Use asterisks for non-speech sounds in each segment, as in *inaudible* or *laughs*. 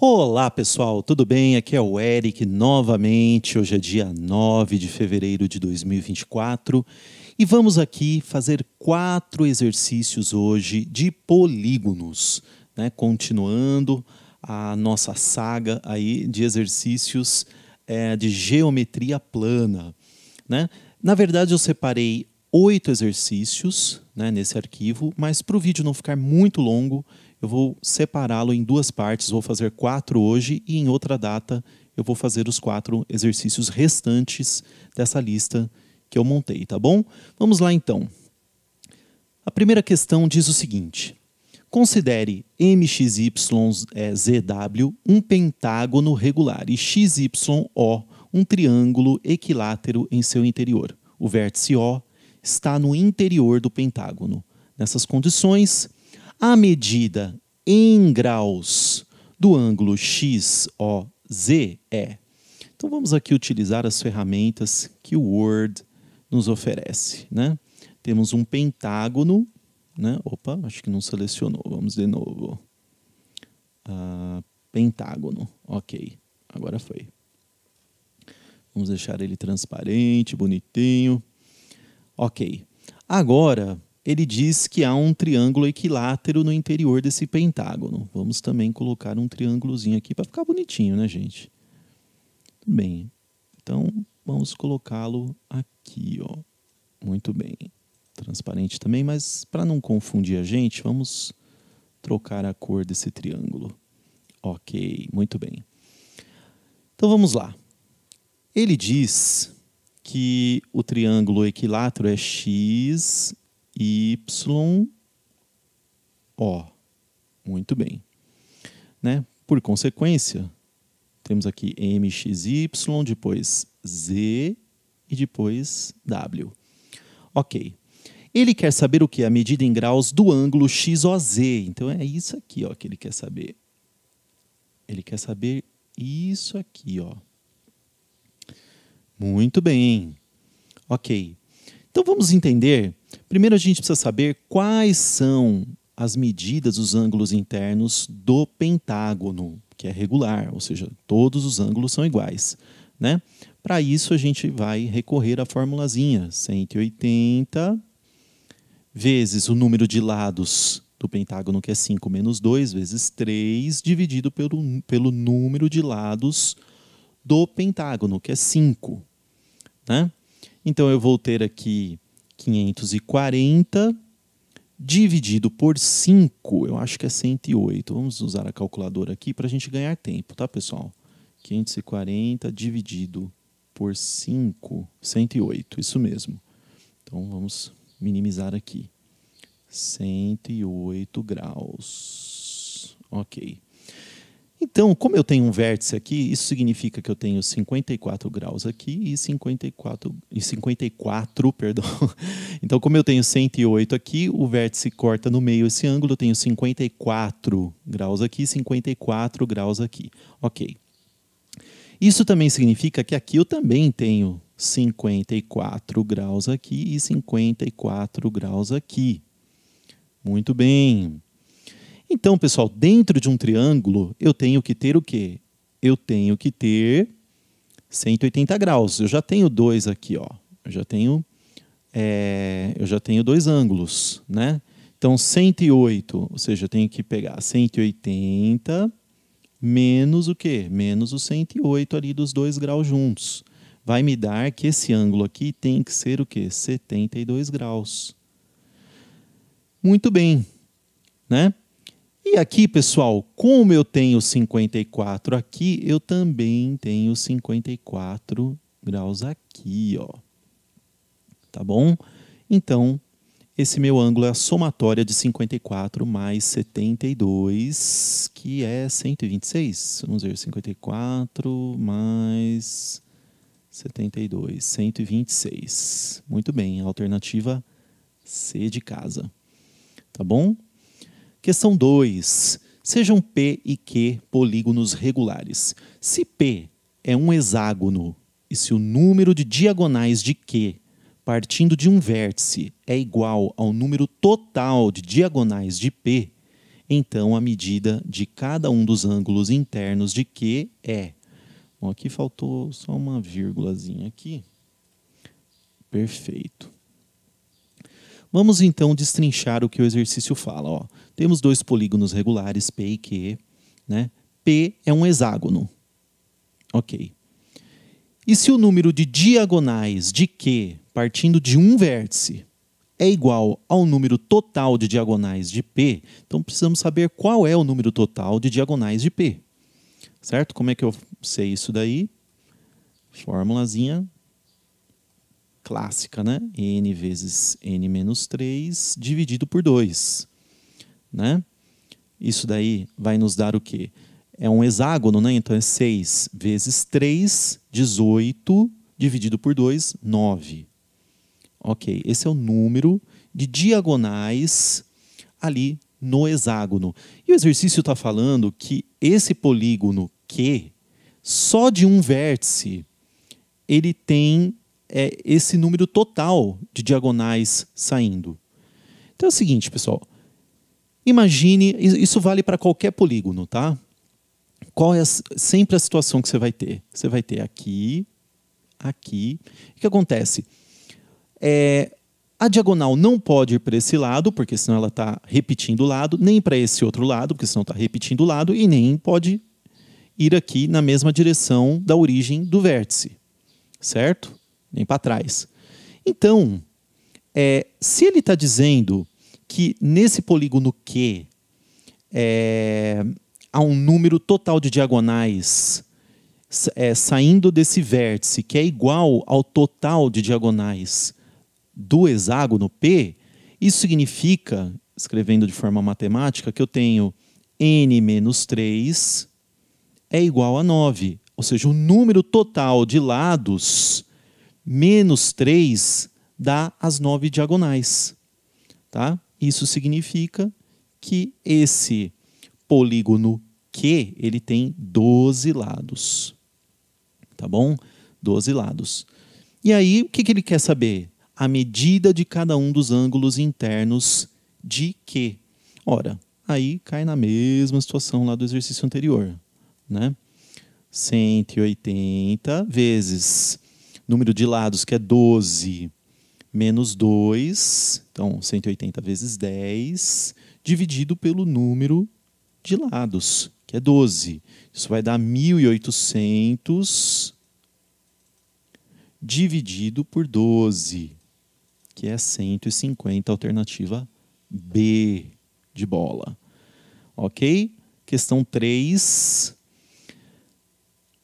Olá pessoal, tudo bem? Aqui é o Eric novamente. Hoje é dia 9 de fevereiro de 2024 e vamos aqui fazer quatro exercícios hoje de polígonos, né? Continuando a nossa saga aí de exercícios é, de geometria plana, né? Na verdade, eu separei oito exercícios né, nesse arquivo, mas para o vídeo não ficar muito longo, eu vou separá-lo em duas partes, vou fazer quatro hoje e em outra data eu vou fazer os quatro exercícios restantes dessa lista que eu montei, tá bom? Vamos lá então. A primeira questão diz o seguinte: considere MXYZW um pentágono regular e XYO um triângulo equilátero em seu interior. O vértice O está no interior do pentágono. Nessas condições, a medida em graus do ângulo XOZ é. Então vamos aqui utilizar as ferramentas que o Word nos oferece. Né? Temos um pentágono. Né? Opa, acho que não selecionou. Vamos de novo. Ah, pentágono. Ok, agora foi. Vamos deixar ele transparente, bonitinho. Ok. Agora, ele diz que há um triângulo equilátero no interior desse pentágono. Vamos também colocar um triângulozinho aqui para ficar bonitinho, né, gente? Tudo bem. Então, vamos colocá-lo aqui, ó. Muito bem. Transparente também, mas para não confundir a gente, vamos trocar a cor desse triângulo. Ok, muito bem. Então vamos lá. Ele diz que o triângulo equilátero é x Y-O. Muito bem. Né? Por consequência, temos aqui m x y depois Z e depois W. Ok. Ele quer saber o que? A medida em graus do ângulo XOZ. Então é isso aqui ó, que ele quer saber. Ele quer saber isso aqui. ó. Muito bem. Ok. Então vamos entender. Primeiro a gente precisa saber quais são as medidas, os ângulos internos do pentágono, que é regular, ou seja, todos os ângulos são iguais. Né? Para isso a gente vai recorrer à formulazinha 180 vezes o número de lados do pentágono, que é 5 menos 2, vezes 3, dividido pelo, pelo número de lados do pentágono, que é 5. Né? Então eu vou ter aqui 540 dividido por 5, eu acho que é 108. Vamos usar a calculadora aqui para a gente ganhar tempo, tá, pessoal? 540 dividido por 5, 108, isso mesmo. Então vamos minimizar aqui. 108 graus. Ok. Então, como eu tenho um vértice aqui, isso significa que eu tenho 54 graus aqui e 54 e 54, perdão. *laughs* Então, como eu tenho 108 aqui, o vértice corta no meio esse ângulo, eu tenho 54 graus aqui, 54 graus aqui. OK. Isso também significa que aqui eu também tenho 54 graus aqui e 54 graus aqui. Muito bem. Então, pessoal, dentro de um triângulo, eu tenho que ter o quê? Eu tenho que ter 180 graus. Eu já tenho dois aqui, ó. Eu já tenho, é, eu já tenho dois ângulos, né? Então, 108, ou seja, eu tenho que pegar 180 menos o quê? Menos o 108 ali dos dois graus juntos. Vai me dar que esse ângulo aqui tem que ser o quê? 72 graus. Muito bem, né? E aqui, pessoal, como eu tenho 54 aqui, eu também tenho 54 graus aqui, ó. Tá bom? Então, esse meu ângulo é a somatória de 54 mais 72, que é 126. Vamos ver, 54 mais 72, 126. Muito bem, alternativa C de casa. Tá bom? Questão 2. Sejam P e Q polígonos regulares. Se P é um hexágono e se o número de diagonais de Q partindo de um vértice é igual ao número total de diagonais de P, então a medida de cada um dos ângulos internos de Q é. Bom, aqui faltou só uma vírgulazinha aqui. Perfeito. Vamos então destrinchar o que o exercício fala. Ó, temos dois polígonos regulares, P e Q. Né? P é um hexágono. Ok. E se o número de diagonais de Q partindo de um vértice é igual ao número total de diagonais de P, então precisamos saber qual é o número total de diagonais de P. Certo? Como é que eu sei isso daí? Formulazinha clássica, né? n vezes n menos 3 dividido por 2. Né? Isso daí vai nos dar o quê? É um hexágono, né? Então é 6 vezes 3, 18, dividido por 2, 9. Ok, esse é o número de diagonais ali no hexágono. E o exercício está falando que esse polígono Q, só de um vértice, ele tem é esse número total de diagonais saindo. Então é o seguinte, pessoal. Imagine, isso vale para qualquer polígono, tá? Qual é a, sempre a situação que você vai ter? Você vai ter aqui, aqui. O que acontece? É, a diagonal não pode ir para esse lado, porque senão ela está repetindo o lado, nem para esse outro lado, porque senão está repetindo o lado, e nem pode ir aqui na mesma direção da origem do vértice. Certo? nem para trás. Então, é, se ele está dizendo que nesse polígono Q é, há um número total de diagonais é, saindo desse vértice que é igual ao total de diagonais do hexágono P, isso significa, escrevendo de forma matemática, que eu tenho n menos 3 é igual a 9. Ou seja, o número total de lados menos 3 dá as nove diagonais. Tá? Isso significa que esse polígono Q ele tem 12 lados. Tá bom? 12 lados. E aí, o que, que ele quer saber? A medida de cada um dos ângulos internos de Q. Ora, aí cai na mesma situação lá do exercício anterior. Né? 180 vezes número de lados, que é 12, menos 2, então 180 vezes 10, dividido pelo número de lados, que é 12. Isso vai dar 1.800 dividido por 12, que é 150, alternativa B de bola. Ok? Questão 3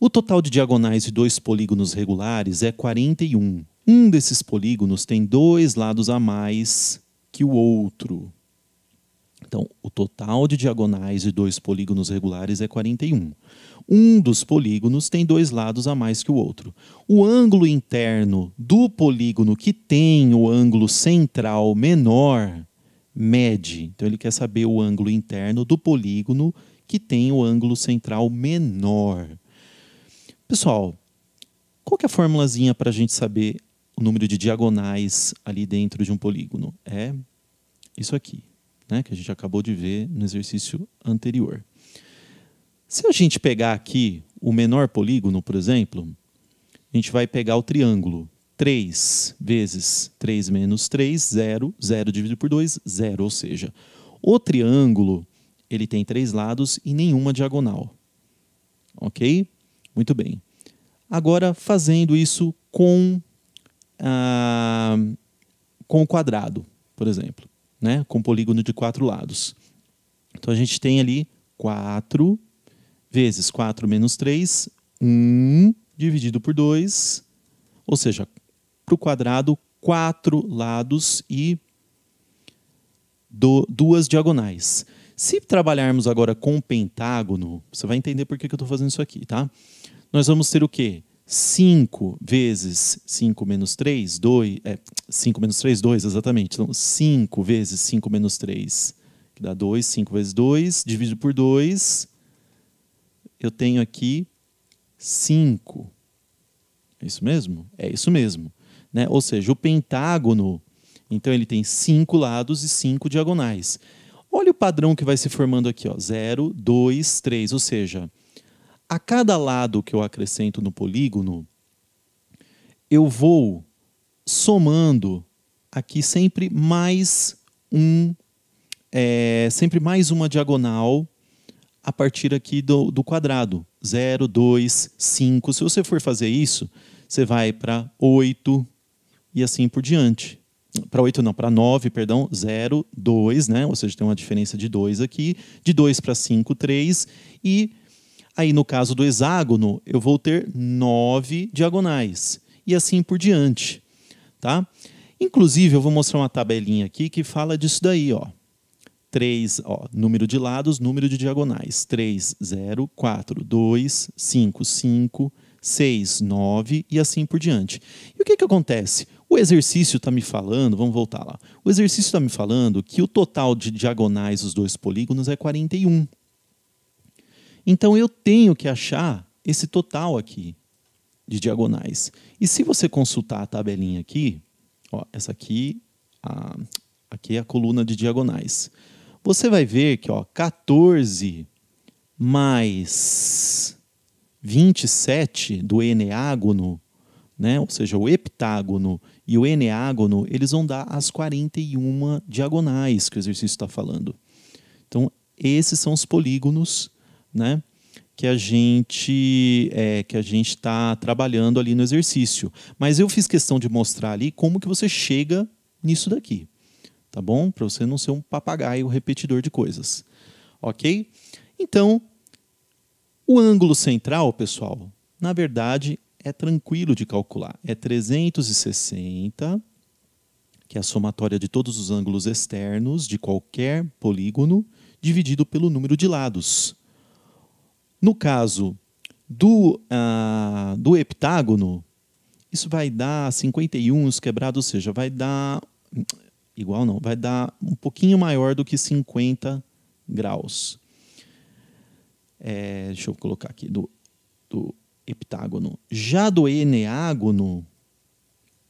o total de diagonais de dois polígonos regulares é 41. Um desses polígonos tem dois lados a mais que o outro. Então, o total de diagonais de dois polígonos regulares é 41. Um dos polígonos tem dois lados a mais que o outro. O ângulo interno do polígono que tem o ângulo central menor mede. Então, ele quer saber o ângulo interno do polígono que tem o ângulo central menor. Pessoal, qual é a formulazinha para a gente saber o número de diagonais ali dentro de um polígono? É isso aqui, né, que a gente acabou de ver no exercício anterior. Se a gente pegar aqui o menor polígono, por exemplo, a gente vai pegar o triângulo. 3 vezes 3 menos 3, 0. 0 dividido por 2, 0. Ou seja, o triângulo ele tem três lados e nenhuma diagonal. Ok? Muito bem. Agora, fazendo isso com, ah, com o quadrado, por exemplo, né? com polígono de quatro lados. Então, a gente tem ali 4 vezes 4 menos 3, 1 dividido por 2, ou seja, para o quadrado, 4 lados e do, duas diagonais. Se trabalharmos agora com o pentágono, você vai entender por que, eu estou fazendo isso aqui, tá? Nós vamos ter o quê? 5 vezes 5 menos 3, 2, é, 5 menos 3, 2, exatamente. Então, 5 vezes 5 menos 3, que dá 2, 5 vezes 2, dividido por 2, eu tenho aqui 5. É isso mesmo? É isso mesmo. Né? Ou seja, o pentágono, então ele tem 5 lados e 5 diagonais. Olha o padrão que vai se formando aqui, ó. 0, 2, 3, ou seja, a cada lado que eu acrescento no polígono, eu vou somando aqui sempre mais um, é, sempre mais uma diagonal a partir aqui do, do quadrado. 0, 2, 5. Se você for fazer isso, você vai para 8 e assim por diante para 8 não, para 9, perdão, 0, 2, né? Ou seja, tem uma diferença de 2 aqui, de 2 para 5, 3 e aí no caso do hexágono, eu vou ter 9 diagonais e assim por diante, tá? Inclusive, eu vou mostrar uma tabelinha aqui que fala disso daí, ó. 3, ó, número de lados, número de diagonais. 3, 0, 4, 2, 5, 5, 6, 9 e assim por diante. E o que, que acontece? O exercício está me falando, vamos voltar lá. O exercício está me falando que o total de diagonais dos dois polígonos é 41. Então eu tenho que achar esse total aqui de diagonais. E se você consultar a tabelinha aqui, ó, essa aqui, a, aqui é a coluna de diagonais. Você vai ver que ó, 14 mais 27 do eneágono, né? ou seja, o heptágono e o eneágono, eles vão dar as 41 diagonais que o exercício está falando. Então, esses são os polígonos né, que a gente é, que a gente está trabalhando ali no exercício. Mas eu fiz questão de mostrar ali como que você chega nisso daqui. Tá bom? Para você não ser um papagaio repetidor de coisas. Ok? Então, o ângulo central, pessoal, na verdade, é tranquilo de calcular. É 360, que é a somatória de todos os ângulos externos de qualquer polígono, dividido pelo número de lados. No caso do, ah, do heptágono, isso vai dar 51 quebrados, ou seja, vai dar. Igual não, vai dar um pouquinho maior do que 50 graus. É, deixa eu colocar aqui do, do heptágono. Já do eneágono,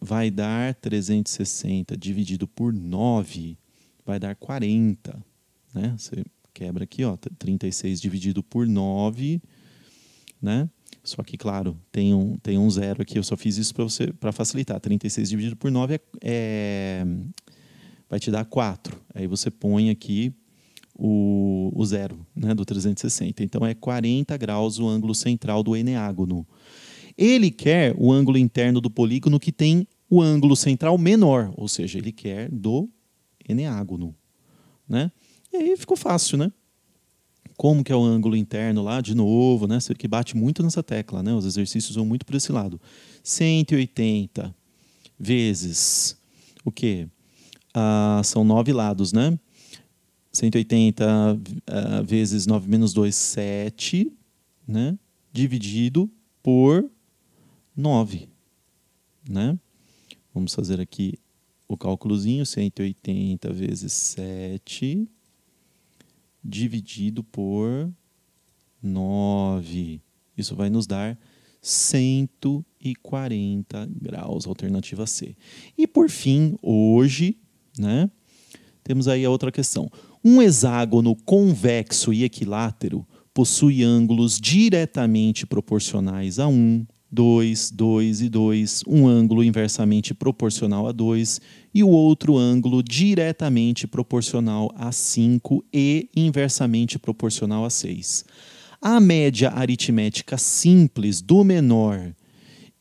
vai dar 360 dividido por 9, vai dar 40. Né? Você quebra aqui, ó, 36 dividido por 9, né? Só que, claro, tem um, tem um zero aqui, eu só fiz isso para facilitar. 36 dividido por 9 é, é, vai te dar 4. Aí você põe aqui o, o zero né, do 360. Então é 40 graus o ângulo central do eneágono. Ele quer o ângulo interno do polígono que tem o ângulo central menor, ou seja, ele quer do eneágono. Né? E aí ficou fácil, né? Como que é o ângulo interno lá, de novo, né? Você que bate muito nessa tecla, né? Os exercícios vão muito por esse lado. 180 vezes o quê? Ah, são nove lados, né? 180 uh, eh, vezes 9 menos 2, 7, né? dividido por 9. Né? Vamos fazer aqui o cálculozinho, 180 vezes 7, dividido por 9. Isso vai nos dar 140 graus, alternativa C. E por fim, hoje, né, temos aí a outra questão. Um hexágono convexo e equilátero possui ângulos diretamente proporcionais a 1, 2, 2 e 2, um ângulo inversamente proporcional a 2 e o outro ângulo diretamente proporcional a 5 e inversamente proporcional a 6. A média aritmética simples do menor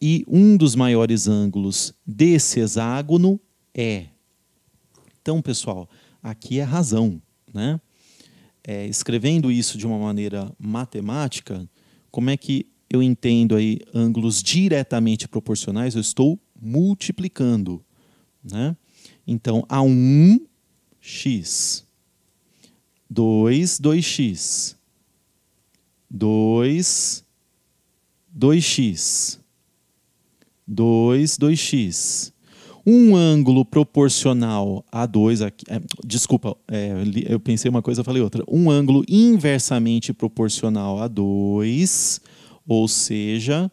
e um dos maiores ângulos desse hexágono é. Então, pessoal, aqui é razão. Né? É, escrevendo isso de uma maneira matemática, como é que eu entendo aí ângulos diretamente proporcionais? Eu estou multiplicando. Né? Então, A1, x. 2, 2x. 2, 2x. 2, 2x um ângulo proporcional a 2, é, desculpa, é, eu pensei uma coisa, falei outra, um ângulo inversamente proporcional a 2, ou seja,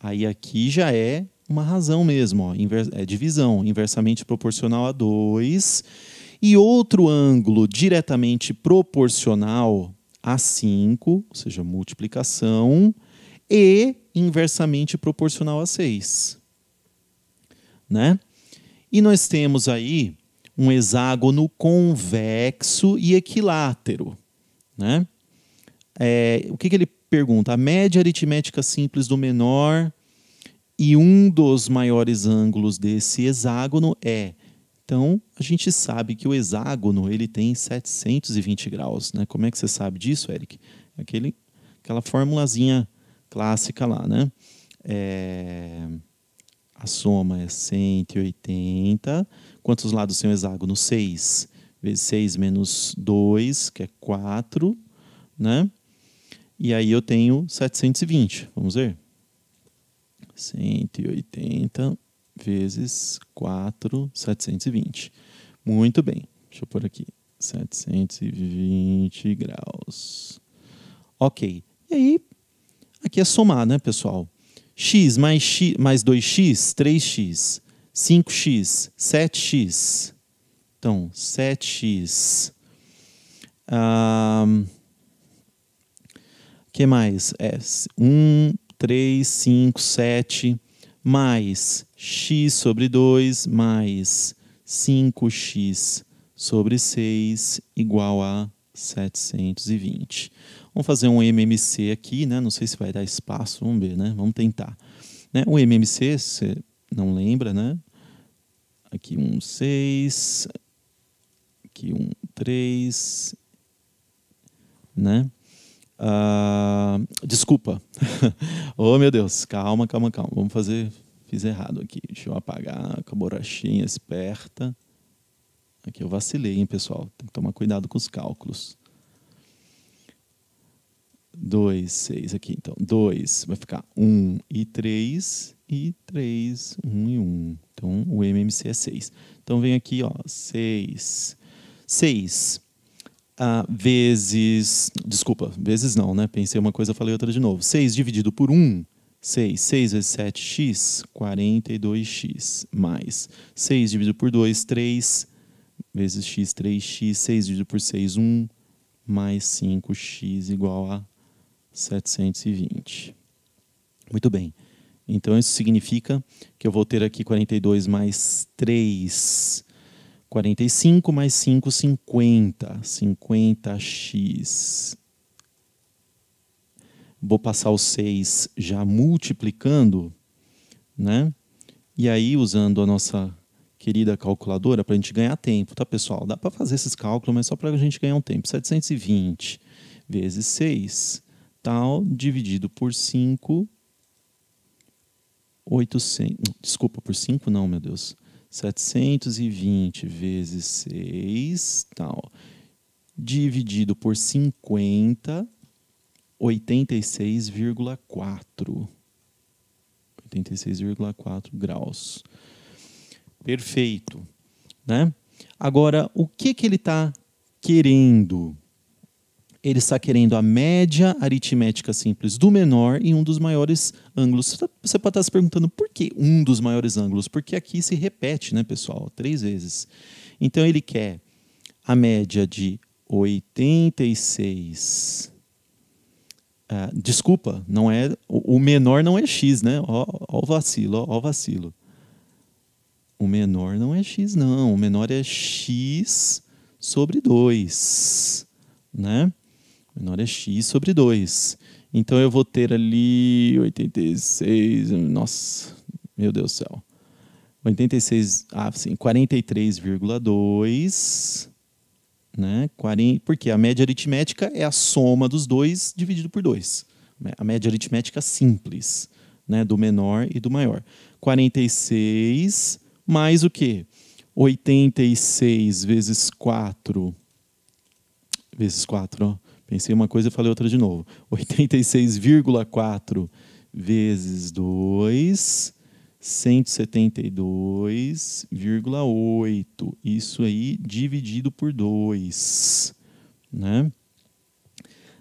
aí aqui já é uma razão mesmo, ó, é divisão, inversamente proporcional a 2, e outro ângulo diretamente proporcional a 5, ou seja, multiplicação, e inversamente proporcional a 6. Né? E nós temos aí um hexágono convexo e equilátero. Né? É, o que, que ele pergunta? A média aritmética simples do menor e um dos maiores ângulos desse hexágono é. Então, a gente sabe que o hexágono ele tem 720 graus. Né? Como é que você sabe disso, Eric? Aquele, aquela formulazinha clássica lá, né? É... A soma é 180. Quantos lados tem um hexágono? 6. Vezes 6 menos 2, que é 4, né? E aí eu tenho 720. Vamos ver. 180 vezes 4, 720. Muito bem. Deixa eu pôr aqui. 720 graus. Ok. E aí, aqui é somar, né, pessoal? x mais, x mais 2x, 3x, 5x, 7x. Então, 7x. O ah, que mais? É, 1, 3, 5, 7, mais x sobre 2, mais 5x sobre 6, igual a 720. Vamos fazer um MMC aqui, né? Não sei se vai dar espaço, vamos ver, né? Vamos tentar. Né? O MMC, você não lembra, né? Aqui um 6, aqui um 3, né? Ah, desculpa. *laughs* oh, meu Deus, calma, calma, calma. Vamos fazer. Fiz errado aqui. Deixa eu apagar com a borrachinha esperta. Aqui eu vacilei, hein, pessoal? Tem que tomar cuidado com os cálculos. 2, 6 aqui, então. 2 vai ficar 1 um e 3 e 3, 1 um e 1. Um. Então, o MMC é 6. Então, vem aqui, ó, 6. 6 ah, vezes... Desculpa, vezes não, né? Pensei uma coisa, falei outra de novo. 6 dividido por 1, 6. 6 vezes 7x, 42x. Mais 6 dividido por 2, 3. Vezes x, 3x. 6 dividido por 6, 1. Mais 5x igual a 720. Muito bem. Então isso significa que eu vou ter aqui 42 mais 3, 45 mais 5, 50. 50x. Vou passar o 6 já multiplicando, né? E aí, usando a nossa querida calculadora, para a gente ganhar tempo, tá, pessoal? Dá para fazer esses cálculos, mas só para a gente ganhar um tempo. 720 vezes 6 total dividido por 5, 800, desculpa, por 5 não, meu Deus, 720 vezes 6, tal, dividido por 50, 86,4. 86,4 graus. Perfeito. Né? Agora, o que, que ele está querendo? ele está querendo a média aritmética simples do menor em um dos maiores ângulos. Você tá, pode estar tá se perguntando por que um dos maiores ângulos? Porque aqui se repete, né, pessoal? Três vezes. Então ele quer a média de 86. Ah, desculpa, não é o menor não é x, né? Ó, ó o vacilo, ó, ó o vacilo. O menor não é x, não. O menor é x sobre 2, né? menor é x sobre 2. Então eu vou ter ali 86, nossa, meu Deus do céu. 86, ah, sim, 43,2, né? 40, porque a média aritmética é a soma dos dois dividido por 2. A média aritmética simples, né, do menor e do maior. 46 mais o quê? 86 vezes 4 vezes 4, ó. Pensei uma coisa e falei outra de novo. 86,4 *laughs* vezes 2, 172,8. Isso aí dividido por 2. Né?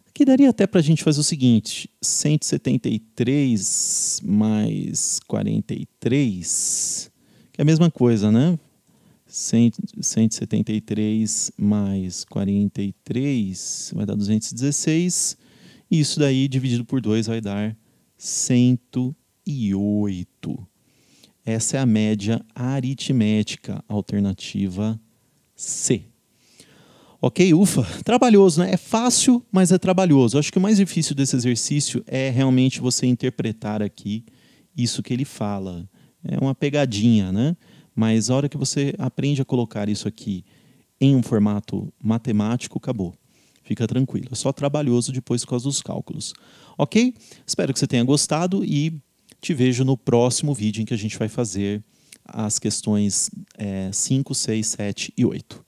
Aqui daria até para a gente fazer o seguinte: 173 mais 43, que é a mesma coisa, né? 173 mais 43 vai dar 216. e Isso daí dividido por 2 vai dar 108. Essa é a média aritmética alternativa C. Ok, ufa, trabalhoso, né? É fácil, mas é trabalhoso. acho que o mais difícil desse exercício é realmente você interpretar aqui isso que ele fala. É uma pegadinha, né? Mas a hora que você aprende a colocar isso aqui em um formato matemático, acabou. Fica tranquilo. É só trabalhoso depois por causa dos cálculos. Ok? Espero que você tenha gostado e te vejo no próximo vídeo em que a gente vai fazer as questões é, 5, 6, 7 e 8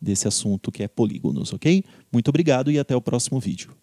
desse assunto que é polígonos, ok? Muito obrigado e até o próximo vídeo.